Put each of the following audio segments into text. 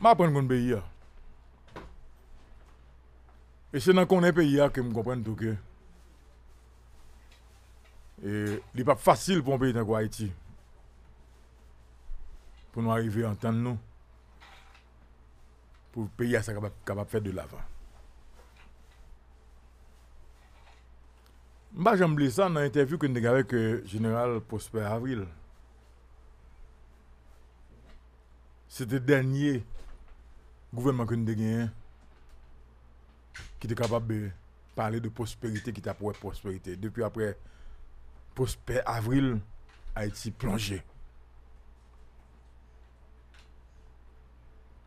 Ma apprendre e mon pays. Et c'est dans le pays que je comprends tout Et il n'est pas facile pour un pays comme Haïti. Pour nous arriver à entendre nous. Pour le pays est capable de faire de l'avant. Je j'aime ça dans l'interview que nous avons avec le général Prosper Avril. C'était dernier gouvernement que nous avons qui est capable de parler de prospérité, qui t'a pour prospérité. Depuis après prospère Avril, Haïti plongé.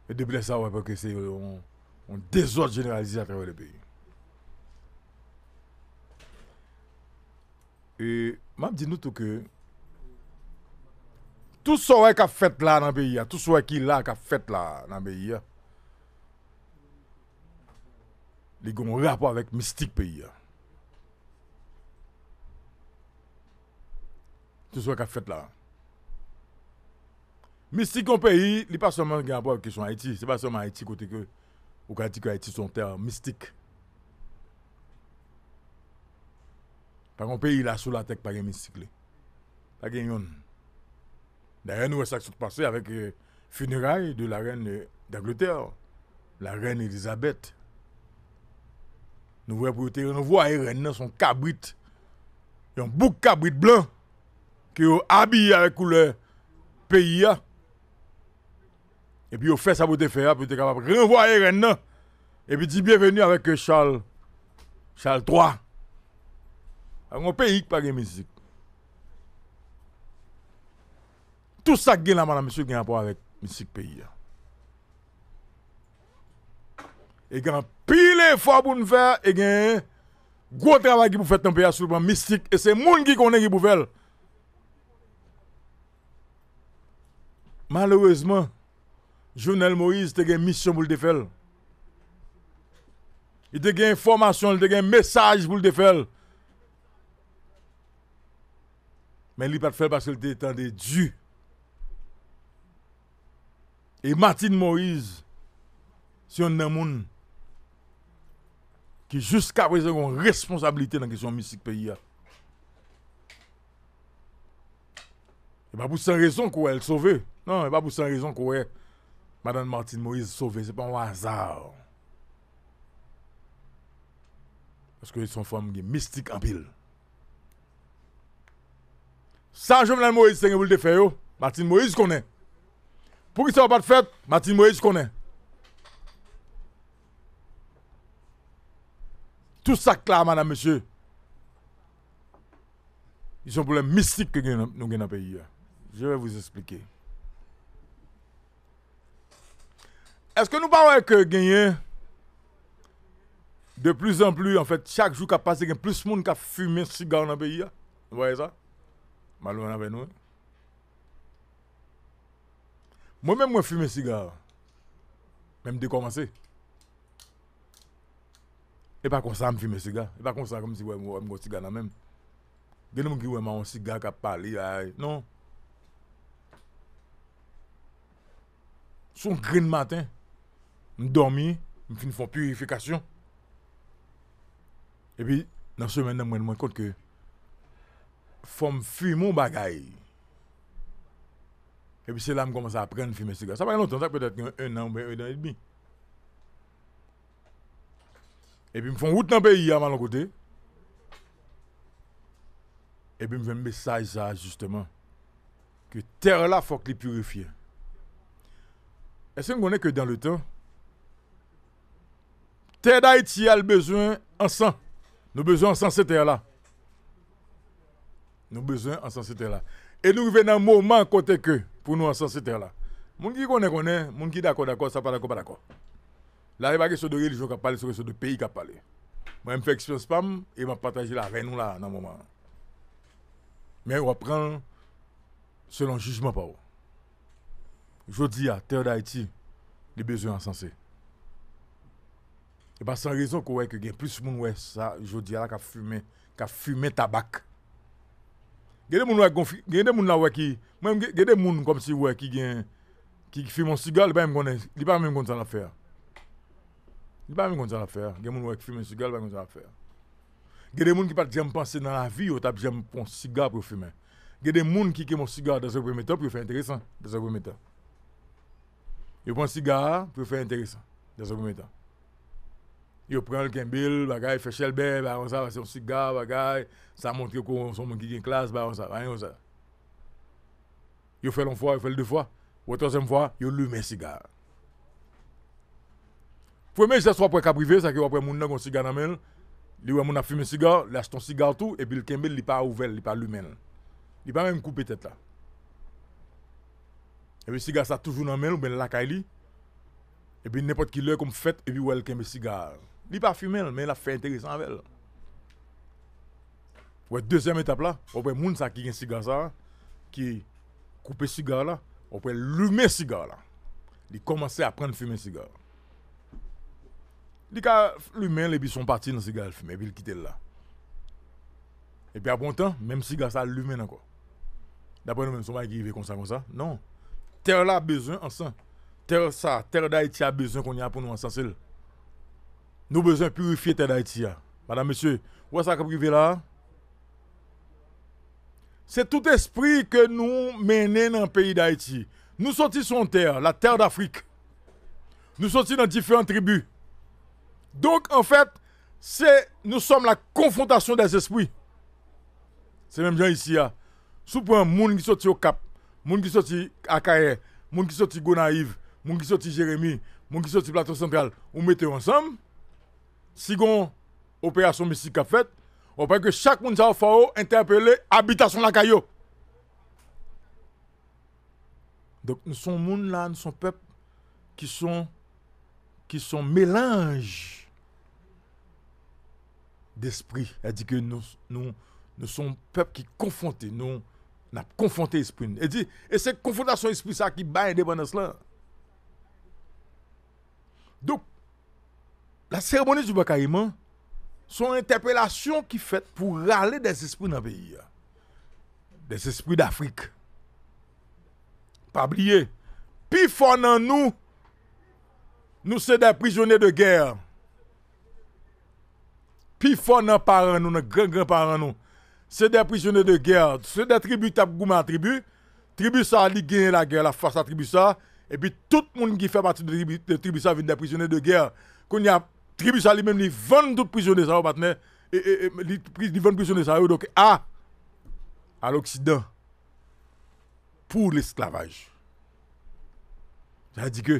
Et depuis ça, on que c'est un désordre généralisé à travers le pays. Et je dis nous tout que tout ce qui a fait là dans le pays, tout ce qui est là qui a fait là dans le pays, li gen rapor vek mistik peyi. Se sou ak a fèt la. Mistik kon peyi, li pa soman gen rapor ke son Haiti. Se pa soman Haiti kote ke, ou ka di ke Haiti son ter mistik. Pa kon peyi la sou la tek pa gen mistik li. Pa gen yon. Da ren ou esak sou te pase avèk eh, funeray de la ren d'Angleterre. La ren Elisabeth. Nous voyons pour te renvoyer Rennes dans son cabrit. Un bouc cabrit blanc qui est habillé avec couleur pays. Et puis, on fait ça pour te faire, pour te capable de renvoyer Et puis, dit bienvenue avec Charles, Charles III. Un pays qui n'a pas de musique. Tout ça qui est là, madame, monsieur, qui n'a pas avec musique pays. Et grand pire effort pour nous faire et eh un gros travail qui pour faire un sur le mystique et c'est monde qui connaît qui pour faire. Malheureusement, Jovenel Moïse te une mission pour le faire. Il te une information, il te un message pour le faire. Mais il peut pas faire parce qu'il temps tendu Dieu. Et Martine Moïse, si on a un monde qui jusqu'à présent ont responsabilité dans la question de la musique pays. Hein. Et pas pour sans raison qu'elle est sauvée Non, et pas pour sans raison qu'elle est Madame Martine Moïse sauvée. C'est pas un hasard. Parce que son femme est mystique en pile. Ça, je Moïse, c'est ce que vous le faire, Martine Moïse connaît. Pour qui ça va pas de fait, Martine Moïse connaît. Tout ça là, madame, monsieur. Ils ont un problème mystique que nous avons dans le pays. Hein. Je vais vous expliquer. Est-ce que nous parlons que gagner de plus en plus, en fait, chaque jour qui passe, il y a plus de monde qui a fumé cigare dans le pays. Hein. Vous voyez ça? Malheureusement avec nous. Hein. Moi-même, moi, je fume cigare. Même commencer. E pa konsan m fime siga. E pa konsan kon si we m wè m wèm gwa siga nan menm. Genè m ki wèm an siga ka pali a. Non. Son krin maten, m dormi, m fin fò purifikasyon. E pi nan semen nan mwen mwen kote ke fò m fimo bagay. E pi se la m gwamans apren fime siga. Sa pa yon ton tak pwede eti yon en nan mwen yon dan elbi. Et puis, me font route dans le pays à hein, mal côté. Et puis, me font un message, ça, justement. Que terre là, faut que purifient. Est-ce qu'on connaît que dans le temps, terre d'Haïti a besoin en sang. Nous besoin en sang, cette terre là. Nous besoin en sang, cette terre là. Et nous venons un moment côté que, pour nous en sang, cette terre là. Mon qui connaît, connaît. mon qui d'accord, d'accord, ça pas d'accord, pas d'accord. Là, il n'y a pas question de religion qui parlé, c'est question de pays qui parlé. Moi, je fais expérience spam et je partage la reine nous là, dans le moment. Mais on prend selon le jugement par Je dis à terre d'Haïti, les besoins insensés. Et pas sans raison qu'on voit que y a plus de monde ça, je dis à la qui fumé, qui fumé tabac. Il y a des gens qui même des gens comme si ouais qui qui fument un cigare, ils pas même connaissent, ils pas même connaissent l'affaire. Il n'y a pas de ça à faire. Il y a des gens qui fument un cigare, il n'y a pas de faire. Il y a des gens qui ne jamais penser dans la vie, ils ne jamais prendre un cigare pour fumer. Il y a des gens qui ont un cigare dans un premier temps pour faire intéressant. Dans un premier temps. Ils prennent un cigare pour faire intéressant. Dans un premier temps. Ils prennent un Kimbil, ils font Shelbert, ils font un cigare, ça montre qu'on sont qui ont classe, ils ça. Ils font une fois, ils font deux fois. Ou la troisième fois, ils allument un cigare. Fwe men se so apre kabrive, sakye wapre moun nan kon sigar nan men, li wè moun ap fume sigar, lach ton sigar tou, epi l kenbe li pa ouvel, li pa lumel. Li pa men koupe tèt la. Epi sigar sa toujou nan men, ou ben laka li, epi nepot ki lè koum fèt, epi wè l kenbe sigar. Li pa fume, men la fè interésan avèl. Wè, dezyem etap la, wapre moun sakye gen sigar sa, ki koupe sigar la, wapre lumel sigar la, li komanse apren fume sigar. L'humain sont lumen dans bi son mais nan sigal fume, pi l kite l la. E pi apon même si sigal sa lumen nous, nous nous sommes pas bay comme ça, comme ça. non. terre la terre ansan. Ter terre ça terre d'Haïti a qu'on y y pour pour nous Nous avons besoin de purifier la terre d'Haïti. Madame, monsieur, vous sa vous rive là? C'est tout esprit que nous menons dans le pays d'Haïti. Nous sortons sur terre, la terre d'Afrique. Nous sortons dans différentes tribus. Donc, en fait, nous sommes la confrontation des esprits. C'est même gens ici. Hein. Sous point, gens qui sorti au Cap, gens qui sorti à les gens qui sorti Gonaïve, gens qui sorti Jérémy, gens qui sorti Plateau Central, on mettez ensemble. Si gon opération mystique à fait, on peut que chaque monde a interpellé l'habitation habitation la Caillou. Donc, nous sommes moun là, nous sommes peuple qui sont qui sont mélange d'esprit. Elle dit que nous, nous, un sommes peuple qui confronté, nous, n'a confronté l'esprit. Elle dit, et c'est confrontation esprit ça qui bat l'indépendance là. Donc, la cérémonie du Bakaïman, son interpellation qui fait pour râler des esprits dans le pays. Des esprits d'Afrique. Pas oublier, Puis, nous, nous sommes des prisonniers de guerre. Puis fort nos parents, nos grands-grands-parents, nous. C'est des prisonniers de guerre. C'est des tribus qui ont tribu. Tribu ça, la guerre, la face à tribu Et puis tout le monde qui fait partie de tribu, tribu ça vient des prisonniers de guerre. Quand il y a tribu ça même il vend tout prisonniers ça, maintenant. Et, et, prisonniers ça, donc à, à l'Occident, pour l'esclavage. Ça dit que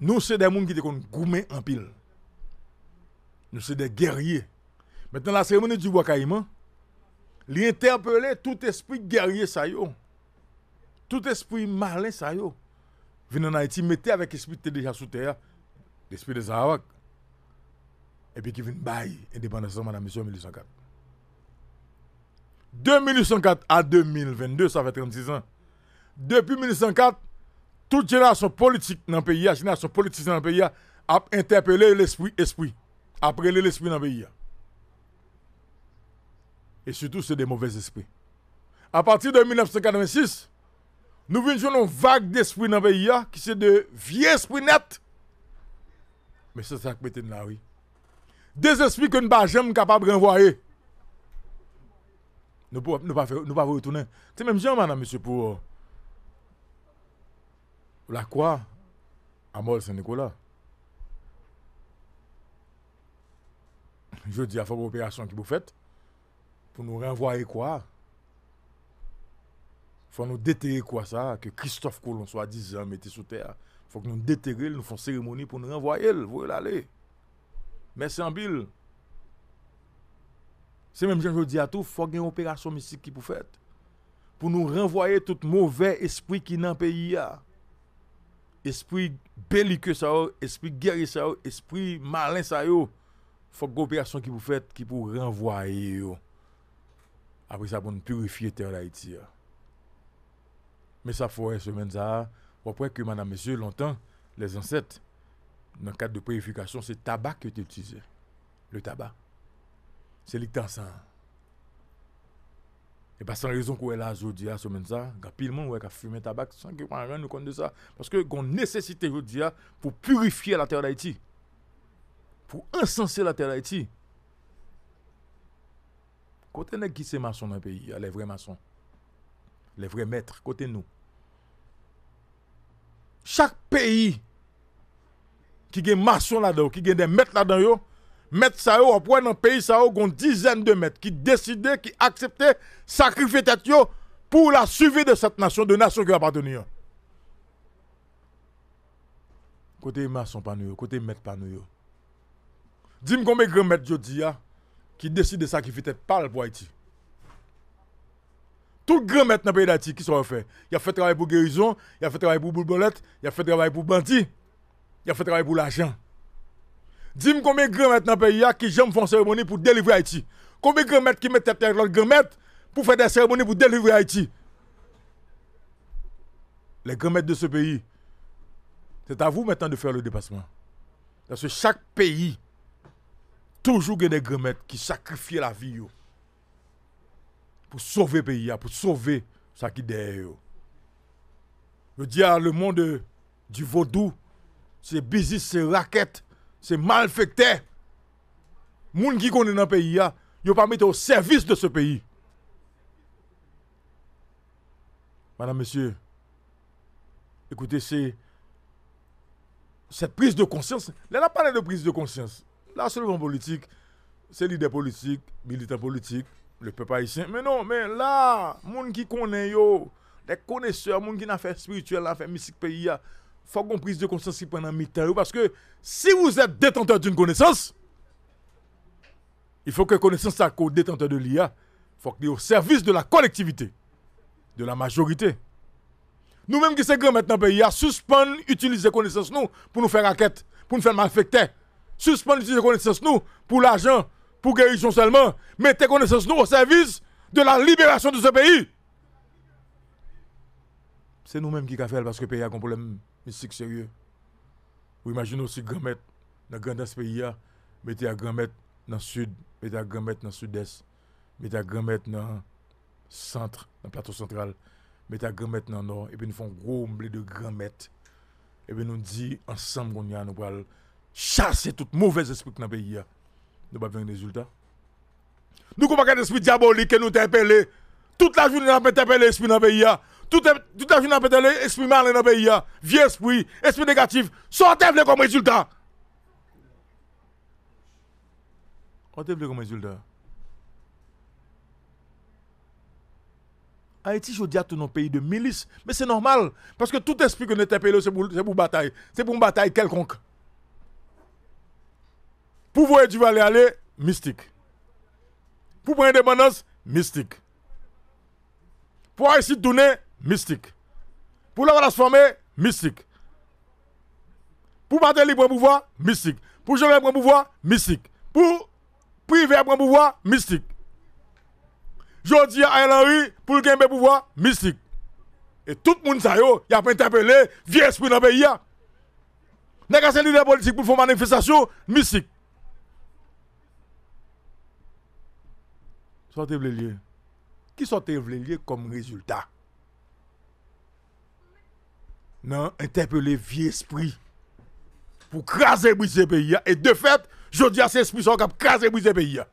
nous, c'est des gens qui sont gourmets en pile. Nous, c'est des guerriers. Maintenant, la cérémonie du bois caïman, l'interpeller tout esprit guerrier, ça y Tout esprit malin, ça y est. Venez en Haïti, mettez avec l'esprit déjà sous terre, l'esprit des Arawak. Et puis qui vient bailler indépendance de la mission 1804. De 1804 à 2022, ça fait 36 ans. Depuis 1804, toute génération politiques dans le pays, générations politique dans le pays, a interpellé l'esprit, esprit, Après l'esprit dans le pays. Et surtout, c'est des mauvais esprits. À partir de 1986, nous venons une vague d'esprit dans le pays qui c'est de vieux esprits nets. Mais c'est ça que nous là, Des esprits que nous ne sommes jamais capables de renvoyer. Nous ne pouvons pas retourner. C'est même jean madame, monsieur, pour euh, Ou la kwa? Amor San Nikola. Je di a fok operasyon ki pou fèt. Pou nou renvoye kwa? Fok nou detere kwa sa? Ke Christophe Coulon so a dizan mette sou ter. Fok nou detere, nou fon seremoni pou nou renvoye el. Vorel ale. Mè sè an bil. Se mèm jen je di a tou, fok gen operasyon misik ki pou fèt. Pou nou renvoye tout mouvè espri ki nan peyi ya. Fok nou renvoye. espri belike sa yo, espri gery sa yo, espri malen sa yo, fok goupi asyon ki pou fet, ki pou renvoye yo. Apre sa pou nou purifiye ter la iti yo. Mesa fwo en semen za, wapwen ke manan mesye lontan, les anset, nan kat de purifikasyon, se tabak yo te tize. Le tabak. Se li tan san an. Et pas sans raison qu'on est là aujourd'hui, ce moment-là, il y a plus de monde qui a fumé tabac sans que compte de ça. Parce que qu'on nécessité aujourd'hui pour purifier la terre d'Haïti. Pour incenser la terre d'Haïti. Côté nous qui c'est maçon dans le pays, les vrais maçons. Les vrais maîtres, côté nous. Chaque pays qui a des là-dedans, qui a des maîtres là-dedans, mettre ça au point dans pays ça au une dizaine de mètres qui décidaient, qui acceptaient sacrifier tête pour la survie de cette nation, de nation qui appartenait. Côté maçon yo, côté maître panou Dis-moi combien de grands a ah, qui décide de sacrifier tête parle pour Haïti. Tout grand maître dans le pays d'Haïti qui sont fait. Il a fait travail pour guérison, il a fait travail pour boulebolette il a fait travail pour bandit, il a fait travail pour l'argent. Dis-moi combien de grands maîtres dans le pays qui faire font cérémonie pour délivrer Haïti. Combien de grands maîtres qui mettent tête leurs grands-mères pour faire des cérémonies pour délivrer Haïti. Les grands maîtres de ce pays, c'est à vous maintenant de faire le dépassement. Parce que chaque pays, toujours il y a des grands qui sacrifient la vie pour sauver le pays, pour sauver ce qui est derrière. Je dis à le monde du vaudou, c'est business, c'est raquette c'est Les gens qui connaît dans le pays, ils pas mettre au service de ce pays. Madame, monsieur, écoutez, c'est cette prise de conscience. Là, n'a pas pas de prise de conscience. Là, grand politique, c'est l'idée politique, militant politique, le peuple haïtien. Mais non, mais là, gens qui connaît yo, les connaisseurs, gens qui n'a fait spirituel, n'a fait mystique pays, faut qu'on prise de conscience pendant mi-temps. Parce que si vous êtes détenteur d'une connaissance, il faut que connaissance soit détenteur de l'IA. Il faut qu'il au service de la collectivité, de la majorité. Nous-mêmes qui sommes dans maintenant, pays, suspendre utiliser connaissance nous pour nous faire enquête, pour nous faire malfecter. Suspendre utiliser connaissance nous pour l'argent, pour guérison seulement. Mettez connaissance nous au service de la libération de ce pays c'est nous-mêmes qui avons fait parce que le pays a un problème mystique sérieux. Vous imaginez aussi grand-mètre dans le grand pays, mettez à grand maître dans le sud, mettez à grand maître dans le sud-est, mettez à grand-mètre dans le centre, dans le plateau central, mettez à grand-mètre dans le nord, et puis nous faisons un gros blé de grand-mètre. Et puis nous disons ensemble qu'on y nous allons chasser tout mauvais esprit dans le pays. Nous n'avons pas de résultat. Nous n'avons pas d'esprit diabolique qui nous interpelle. Toute la journée, nous avons interpellé l'esprit dans le pays tout est fini à péter l'esprit mal dans le pays, hein. vieux esprit, esprit négatif, sortez-le comme résultat. Sortez-le comme résultat. Haïti, je dis à tout nos pays de milice, mais c'est normal, parce que tout esprit que nous payé, c'est pour, pour bataille, c'est pour une bataille quelconque. Pour vous, tu vas aller, aller mystique. Pour prendre indépendance, mystique. Pour Haïti tourner, mystique. Pour la transformer, mystique. Pour battre libre pouvoir, mystique. Pour jouer prendre pouvoir, mystique. Pour priver prendre pouvoir, mystique. Jodi à Henry, pour le pouvoir, mystique. Et tout le monde, ça y a interpellé, vieux esprit dans le pays. pas a leader politique pour faire manifestation mystique. Sortez les lieux. Qui sortez les lieux comme résultat? Non, interpellé vieil esprit pour craser et briser pays. Hein. Et de fait, je dis à ces esprits qui sont crasés et briser le pays. Hein.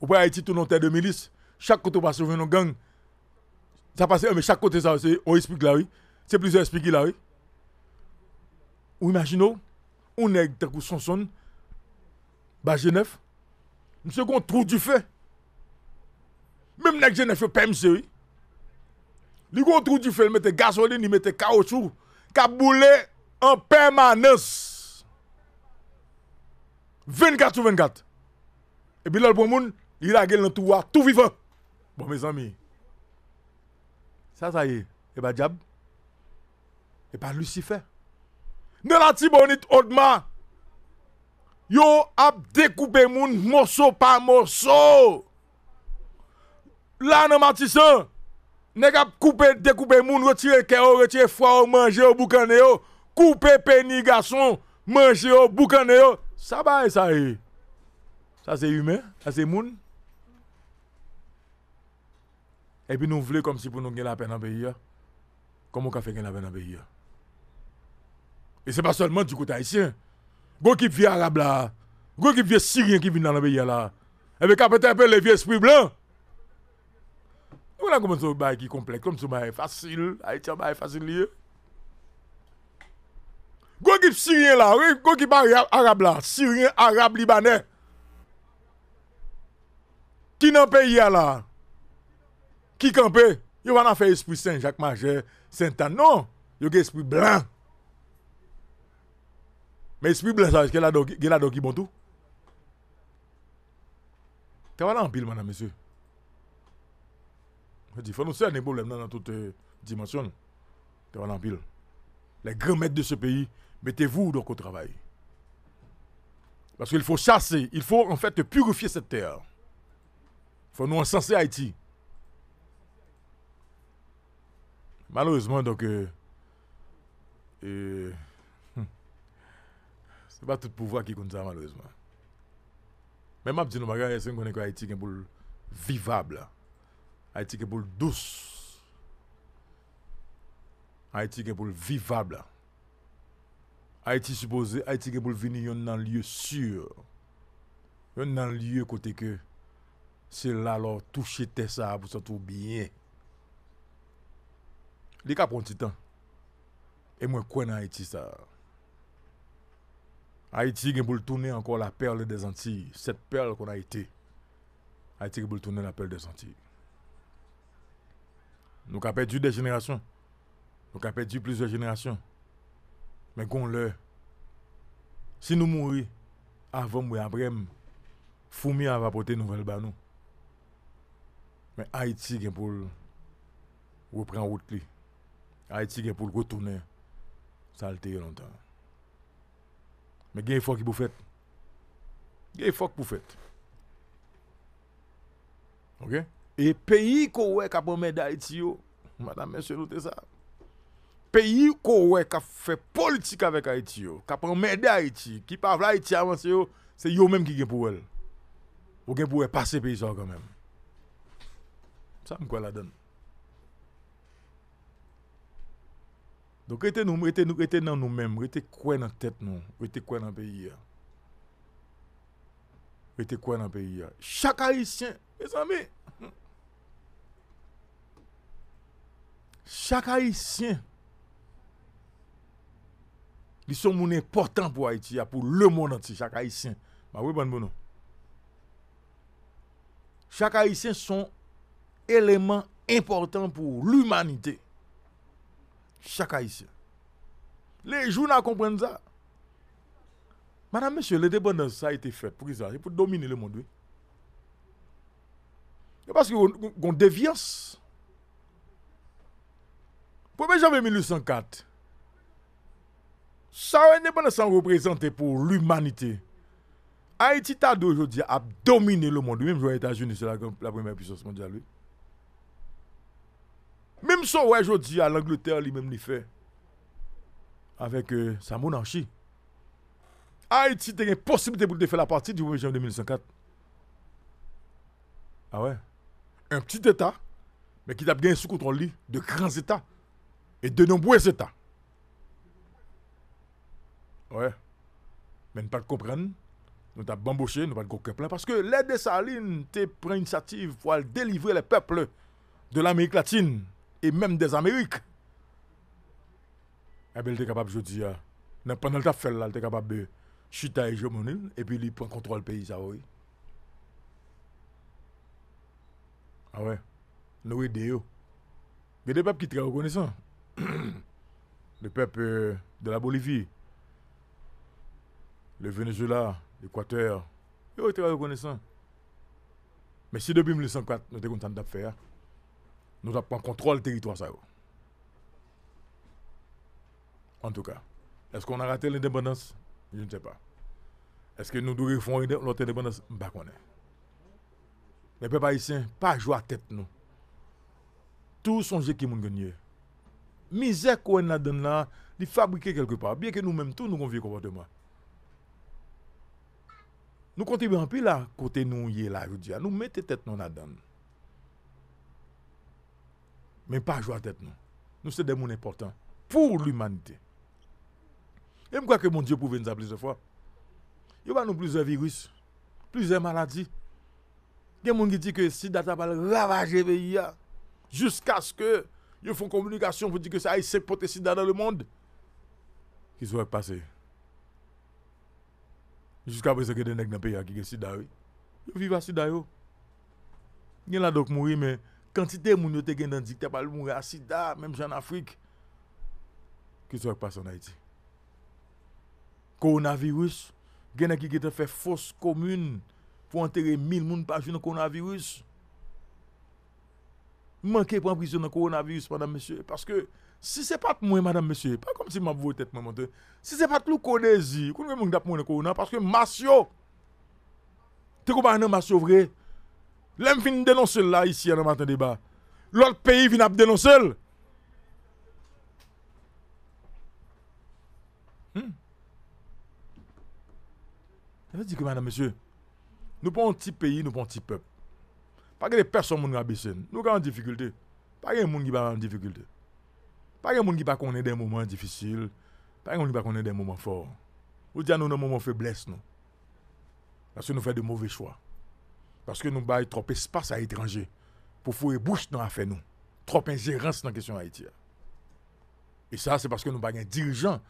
Ou bien, il tout a un de milice. Chaque côté, on va sauver nos Ça passe, eh, mais chaque côté, on explique là. C'est plus, on explique là. Ou imaginez, on a dit que son son, bah, Genève, c'est un trou du feu. Même si Genève, il y a peu Li kon trou di fèl metè gasolini, metè kaosou, ka boule an permanens. 24 sou 24. E bilal pou moun, li la gel nan touwa, tou viva. Bon, mes amy, sa sa yi, e ba jab, e ba lucifer. Nè la ti bonit odman, yo ap dekoupe moun moso pa moso. La nan mati sa, nèg a couper découper moun retirer cœur retirer foie manger au boucané yo couper pénis garçon manger au boucané yo ça y est ça c'est humain ça c'est moun et puis nous voulons comme si pour nous gagner la peine en pays hein. comme on fait gagner la peine en pays hein? et c'est pas seulement du côté haïtien Go qui vient arabe là go qui vient syrien qui vient dans le pays là et bien un peu les vieux esprits blancs Kou la kompon sou bay ki komplek? Kompon sou bay fasil? Ay tiyan bay fasil liye? Gou kip syriye la? Gou kip ari arable la? Syriye, arable, libanè? Ki nan pe yal la? Ki kanpe? Yo wana fe espri Saint Jacques, Majer, Saint-Anon? Yo ge espri blan? Me espri blan sa, eske la do ki bontou? Te wala anpil wana, mesye? Il faut nous faire des problèmes dans toutes les dimensions. Les grands maîtres de ce pays, mettez-vous donc au travail. Parce qu'il faut chasser, il faut en fait purifier cette terre. Il faut nous encenser Haïti. Malheureusement, donc, euh, euh hum, pas tout le pouvoir qui compte ça, malheureusement. Même si nous, c'est qu'on est Haïti qui est vivable. Haïti est pour douce. Haïti est pour vivable. Haïti supposé, Haïti est pour venir dans un lieu sûr. Dans un lieu côté que c'est là leur toucher tes ça pour se trouver bien. Les cas prend temps. Et moi quoi dans Haïti ça. Haïti est pour tourner encore la perle des Antilles, cette perle qu'on a été. Haïti est pour tourner la perle des Antilles. Nou ka perdi de jenerasyon. Nou ka perdi plizor jenerasyon. Men kon lè. Si nou mouri, avan mwen aprem, fumi avan pote nouvel ban nou. Men Haiti gen pou repren route li. Haiti gen pou l'gotoune sa lteye lontan. Men gen fok pou fèt. Gen fok pou fèt. Ok? E peyi ko wè ka pou mède a iti yo, mwen a men sè note sa, peyi ko wè ka fè politik avek a iti yo, ka pou mède a iti, ki pa vla iti avans yo, se yo mèm ki gen pou wèl. Ou gen pou wè pase peyi sa kan mèm. Sa mwen kwa la den. Dok rete noum, rete noum, rete nan noum mèm, rete kwen nan tèt noum, rete kwen nan peyi ya. Rete kwen nan peyi ya. Chaka isyen, esan mè? Chakayisyen li son moun important pou Haïti ya, pou le moun an ti, chakayisyen. Mwa wè ban moun an. Chakayisyen son eleman important pou l'humanite. Chakayisyen. Le joun an komprenn za. Mwan an monsye, le deban nan sa ite fet pou gizaje, pou domine le moun dwi. E baske goun devyans. E baske goun devyans. Poumè javè 1904, sa wè nè banè san reprezentè pou l'humanité. Haiti ta do jodi ap domine lè moun, mèm jwa etajouni se la premè pisyos moun di alwè. Mèm sa wè jodi al Angleterre li mèm li fè, avèk sa moun anchi. Haiti te gen posibite pou te fè la pati di poumè javè 1904. A wè, un ptit etat, mè ki tap gen sou kontron li, de krans etat, et de nombreux États. Ouais. Mais nous pas comprendre. Nous avons bamboché, nous pas plein. Parce que l'aide les Dessalines pris l'initiative pour délivrer les peuples de l'Amérique latine et même des Amériques. Et eh bien, il était capable, je dis, euh, pendant le fait là, il était capable de à l'hégémonie et puis il prend contrôle du pays. Ça, oui. Ah ouais. Nous aidons. Il y a des peuples qui sont très reconnaissants. le peuple euh, de la Bolivie, le Venezuela, l'Équateur, ils ont été reconnaissants. Mais si depuis 1904, nous étions contents hein, nous avons pris contrôle du territoire. En tout cas, est-ce qu'on a raté l'indépendance Je ne sais pas. Est-ce que nous devons faire notre indépendance Je ne sais pas. Mais ne haïtien, pas jouer à tête nous. Tout songer qui nous gagné misère qu'on a donné là, il fabrique quelque part. Bien que nous-mêmes, tous, nous vieux comportement. Nous contribuons plus là, côté nous, y est là, je dis, nous mettons tête dans la dedans Mais pas jouer à tête nous. Nous sommes des gens importants pour l'humanité. Et je crois que mon Dieu pouvait nous appeler plusieurs fois. Il y a plusieurs virus, plusieurs maladies. Il y a des gens qui disent que si data va ravager le pays jusqu'à ce que yo fon komunikasyon, vou di ke sa aisek potesida dan le mond, ki sou ek pase. Jiska apre se genen ek nan peya ki gen sida we, yo vive a sida yo. Gen la dok mouri, men kantite moun yo te gen nan dikte pal moun re a sida, menm jan Afrik, ki sou ek pase an Haiti. Koronavirus, genen ki gete fe fos komoun pou anteri mil moun pa joun koronavirus, Mwen ke pou an prisyon nan koronavirous, madame, monsye. Paske, si se pat mwen, madame, monsye, pa kom si mwen vwote et mwen mante, si se pat lou konen zi, konwen mwen mwen dap mwen nan koronavirous, paske masyo. Te kou pa an nan masyo vre? Lèm fin denonsel la isi an nan maten debat. Lòl peyi fin ap denonsel. Hmm? An nan di ke, madame, monsye, nou pou an ti peyi, nou pou an ti pep. Pas que personne qui nous Nous avons en difficulté. Pas que gens qui va en difficulté. Pas que gens qui va connaître des moments difficiles. Pas que monde qui va connaître des moments forts. Ou dire ah, nous avons des moments faiblesse Parce que nous faisons de mauvais choix. Parce que nous baillons trop espace à l'étranger pour fouiller bouche dans l'affaire nous. Trop ingérence dans la question Haïti. Et ça, c'est parce que nous avons un dirigeant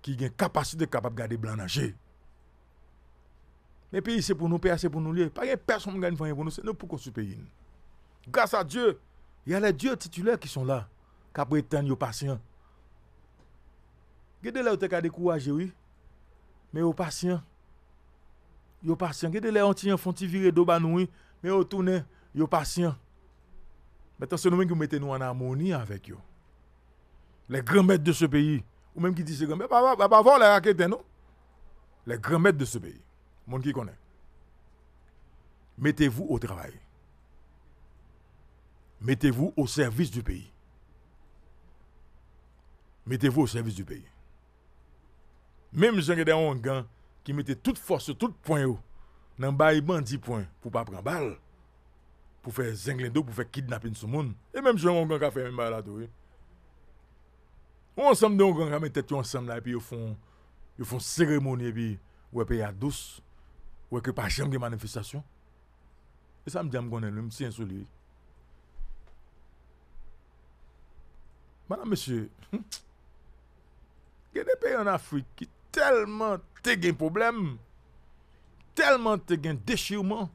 qui a une capacité capable de garder blanc nager. Men peyi se pou nou, peya se pou nou liye, pa gen person mwen gany fanyan pou nou, se nou pou konsu peyi. Gasa Diyo, ya le Diyo tituler ki son la, ka breten yo pasyen. Gede le ou te ka dekou wajewi, men yo pasyen. Yo pasyen. Gede le antyen fonti vire do banoui, men yo toune, yo pasyen. Metan se nou men ki mwete nou anamoni anvek yo. Le gran mèt de se peyi, ou menm ki di se gran mèt, ba vò, ba vò, la akéten nou. Le gran mèt de se peyi. Monde qui connaît. Mettez-vous au travail. Mettez-vous au service du pays. Mettez-vous au service du pays. Même gens qui mettent qui mettaient toute force, tout point dans bail 10 points pour pas prendre balle pour faire zinglendo, pour faire kidnapping sur monde et même gens ont qui fait un balle On ensemble de mettent tête ensemble et puis ils font ils font cérémonie et puis ouais pays à douce. Ou eke pa jem ge manifestasyon. E sa m di am gwenen loun, si yon sou li. Manan mesye, hmm? gen e pe yon Afrik ki telman te gen problem, telman te gen deshirman,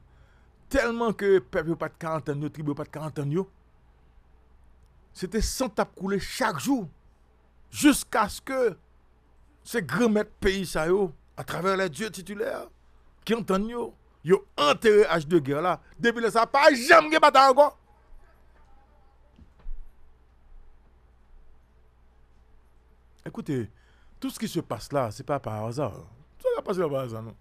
telman ke pep yo pat karantan yo, tripe yo pat karantan yo, se te sent ap koule chak jou, jousk aske se gremet peyi sa yo, a travèr la diyo titulèr, ki anton yo, yo anterre aj de ger la, debile sa pa jam ge pata anko. Ekoute, tout se ki se passe la, se pa non. pa a aza. Sa ka passe la pa aza nou.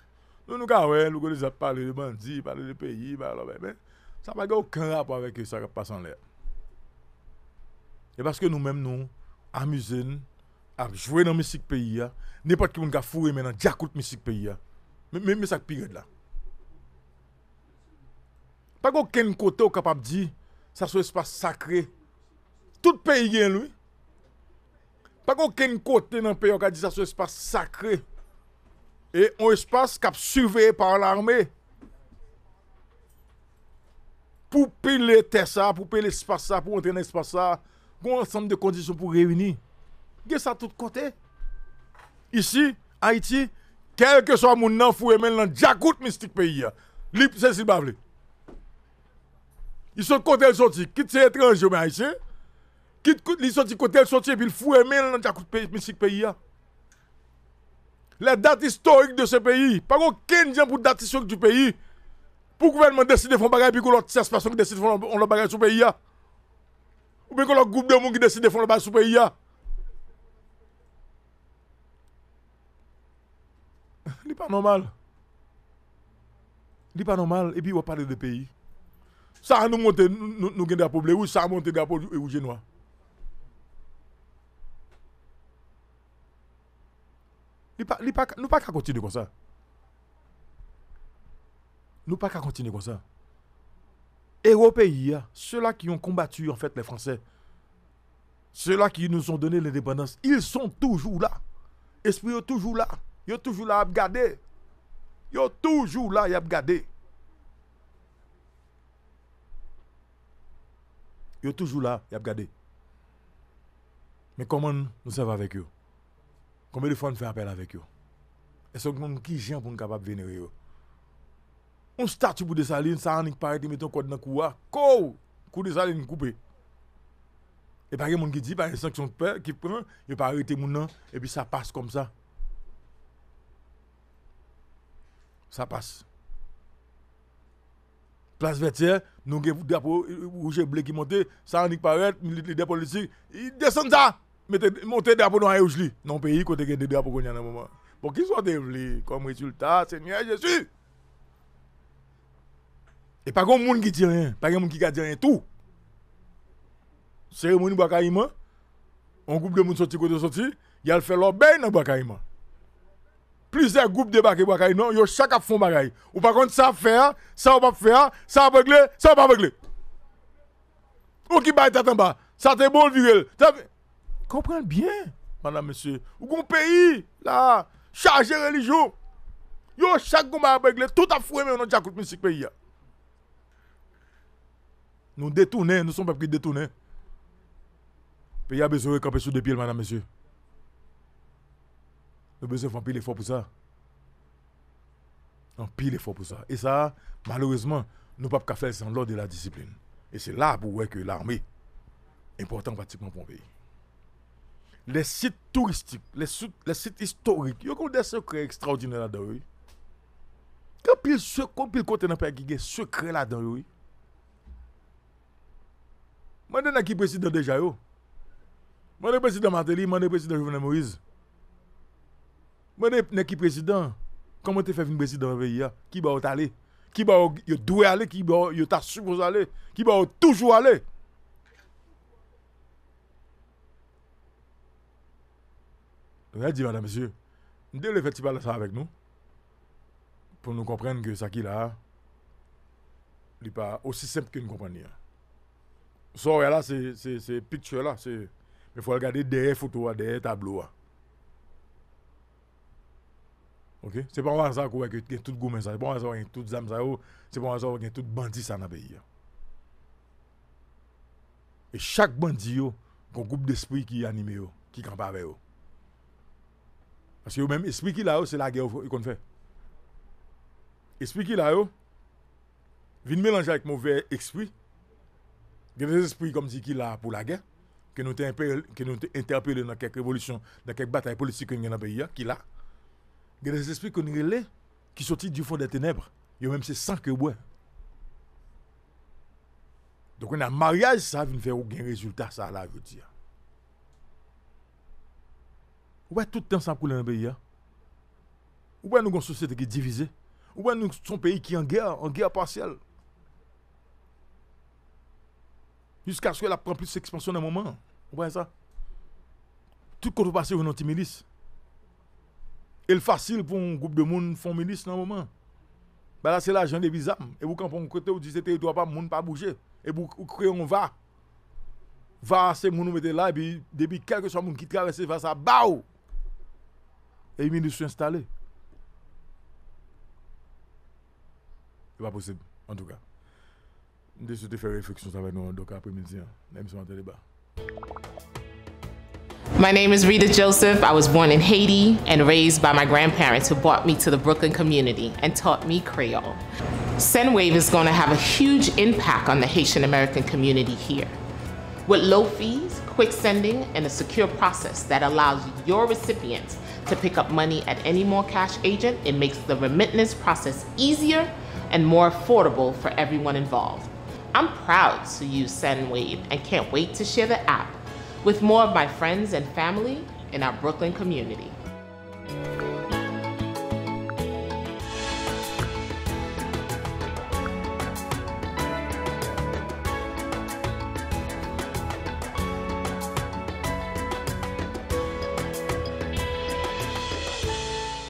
Nou nou ka we, nou koni sa pale de bandi, pale de peyi, pale de bebe. Sa pa ge ou ken rapo aveke sa ka passe anle. E baske nou men nou, amuse nou, a jwé nan misik peyi ya, ne pat ki moun ga fure men nan diakout misik peyi ya. Mè mè sak piyèd la. Pag ou ken kote ou kap ap di, sa sou espase sakre. Tout peyi gen lou. Pag ou ken kote nan peyi ou ka di, sa sou espase sakre. E ou espase kap surveye par l'armè. Pou pi le te sa, pou pi le se pa sa, pou ente ne se pa sa, pou ansem de kondisyon pou reyouni. Gen sa tout kote. Isi, Haïti, quel que soit mon nom, foué dans j'acoute mystique pays. Lip, c'est si bavle. Ils sont côté sorti, quitte c'est étrangers, mais haïtiens. Quitte ils sont côté et puis ils foué dans j'acoute mystique pays. Hein? Les dates historiques de ce pays, pas aucun gens pour date historique du pays. Pour le gouvernement décide de faire bagage, puis que l'autre 16 personnes décident de faire bagage sur le pays. Hein? Ou bien que l'autre groupe de monde qui décide de faire bagage sur le pays. Hein? pas normal. n'est pas normal, Et puis on va parler de pays. Ça a nous Nous nous avons des problèmes. ça ça. monté des problèmes et genwa. Li pas li pas pas pas continuer comme ça. sa. pas pas qu'à ça. comme hein, ceux-là qui ont combattu en fait les Français, ceux-là qui nous ont donné l'indépendance, ils sont toujours là. Esprit est toujours là. Yo toujou la ap gade. Yo toujou la ap gade. Yo toujou la ap gade. Me koman nou seve avèk yo? Koman nou fè apèl avèk yo? E son kman mou ki jen pou moun kapap venere yo? Moun statu pou desaline, sa an ni parite meton kod nan kouwa? Kou! Kou desaline koupè. E pari moun ki di, pari san ki son prè, ki prè, yo parite moun nan, e pi sa pas kom sa. sa euh, bon, pas plas vetye nou gen dapo ouche ble ki monte sa anik paret, milite de politik desan za, monte dapo nou a yojli nan peyi kote gen de dapo gwenye nan mouman pou ki sote vli kom risultat, se nye jesu e pa kon moun ki tiyen pa gen moun ki kadyen tout seremoni bakayman an koup gen moun soti kote soti yal felo ben nan bakayman Plisè goup deba ki wakay nan, yo chak ap fon bagay. Ou pa kont sa fe an, sa wap fe an, sa ap begle, sa wap ap begle. Ou ki bay tatan ba, sa te bol viril. Kompren bien, madame mesye. Ou goun peyi la, chaje religyo. Yo chak goun ap begle, tout ap fweme nan jakout mensik peyi ya. Nou detounen, nou son pep ki detounen. Peyi abezore kapesou depil, madame mesye. Nou bezè f an pi l'effort pou sa. An pi l'effort pou sa. E sa, malourezman, nou pap ka fèl san lò de la disiplin. E se la pou wèk l'armè. Important patikman pou mwè. Le sit turistik, le sit historik, yo kon de sekre ekstraordinè la dan wè. Kon pil konten an pek ki gen sekre la dan wè. Mwen de na ki presidè de Deja yo. Mwen de presidè de Martelly, mwen de presidè de Jouvenel Moïse. Mwen ne ki prezident, koman te fev yon prezident ve yia, ki ba ou tali, ki ba ou yon dwe ali, ki ba ou yon tasubouz ali, ki ba ou toujou ali. Mwen a di, madame monsieur, mwen de le fet ti pale sa avek nou, pou nou komprennen ke saki la, li pa osi semp ke yon komprennen ya. Son re la se, se, se, se, se pitche la, se, me fwa gade dere foto a, dere tablo a. OK C'est pas un hasard que gagne tout le ça, c'est pas un hasard ça, oh. c'est pas un hasard que tout bandit ça dans pays. Hein. Et chaque bandit a un groupe d'esprit qui anime yo, qui campe avec yo. Parce que même esprit qui là c'est la guerre qu'on fait. Esprit qui là vient mélanger avec mauvais esprit. Il y a des esprits comme dit qui là pour la guerre que nous interpellés dans quelques révolutions, dans quelques batailles politiques dans le pays hein, qui là. Il y a des esprits qui sont qui sortent du fond des ténèbres. a même ces sang que bois. Donc on a mariage, ça ne faire aucun résultat, ça là, je veux dire. Ouais, tout le temps ça coule dans le pays. Hein? Ouais, nous une société qui est divisée. Ouais, nous un pays qui est en guerre, en guerre partielle. Jusqu'à ce qu'elle prend plus d'expansion dans le moment. voyez ça. Tout le monde passe, une anti-milice. El fasil pou an goup de moun fon minis nan mouman. Ba la se la jan de vizan. E wou kan pou an kote ou di se terito apan moun pa bouje. E wou kre yon va. Va se moun ou mwen de la. E bi de bi kelke chan moun ki travese va sa bau. E yon moun de sou installe. E wou pa poseb. En tout ka. De se te fè refeksyon sa vè nou an do ka apri minisyen. Nèm se mante de ba. My name is Rita Joseph. I was born in Haiti and raised by my grandparents who brought me to the Brooklyn community and taught me Creole. SendWave is going to have a huge impact on the Haitian American community here. With low fees, quick sending, and a secure process that allows your recipients to pick up money at any more cash agent, it makes the remittance process easier and more affordable for everyone involved. I'm proud to use SendWave and can't wait to share the app with more of my friends and family in our Brooklyn community.